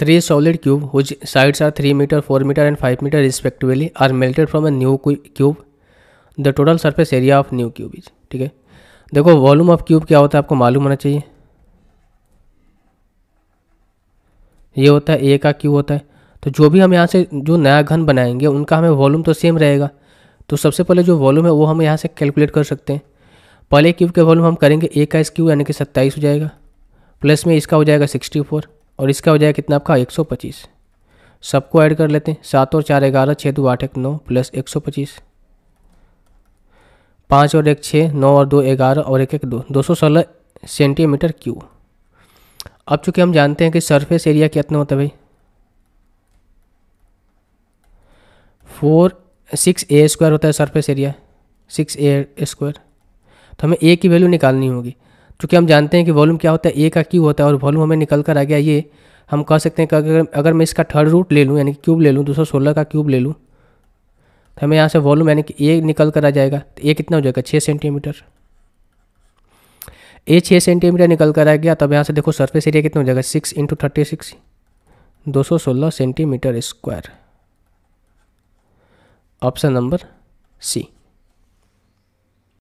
Three solid cube whose sides are 3 meter, 4 meter and 5 meter respectively are melted from a new cube. The total surface area of new cube is ठीक है देखो volume of cube क्या होता है आपको मालूम होना चाहिए ये होता है ए का क्यूब होता है तो जो भी हम यहाँ से जो नया घन बनाएंगे उनका हमें वॉल्यूम तो सेम रहेगा तो सबसे पहले जो वॉल्यूम है वो हम यहाँ से कैलकुलेट कर सकते हैं पहले क्यूब के वॉल्यूम हम करेंगे ए का इस क्यूब यानी कि सत्ताईस हो जाएगा प्लस में इसका हो जाएगा सिक्सटी फोर और इसका हो जाएगा कितना आपका एक सौ पच्चीस सबको ऐड कर लेते हैं सात और चार ग्यारह छः दो आठ एक नौ प्लस एक सौ पच्चीस पाँच और एक छः नौ और दो ग्यारह और एक एक दो दो सौ सोलह सेंटीमीटर क्यूब अब चूँकि हम जानते हैं कि सरफेस एरिया कितना होता है भाई फोर सिक्स ए स्क्वायर होता है surface area six A square तो हमें ए की वैल्यू निकालनी होगी चूँकि हम जानते हैं कि वॉल्यूम क्या होता है ए का क्यू होता है और वॉल्यूम हमें निकल कर आ गया ये हम कह सकते हैं कि अगर अगर मैं इसका थर्ड रूट ले लूँ यानी कि क्यूब ले लूँ दो का क्यूब ले लूँ तो हमें यहाँ से वॉल्यूम यानी कि ए निकल कर आ जाएगा तो ए कितना हो जाएगा छः सेंटीमीटर ए छः सेंटीमीटर निकल कर आ गया तब यहाँ से देखो सरफेस एरिया कितना हो जाएगा सिक्स इंटू थर्टी सिक्स दो सौ सोलह सेंटीमीटर स्क्वायर ऑप्शन नंबर सी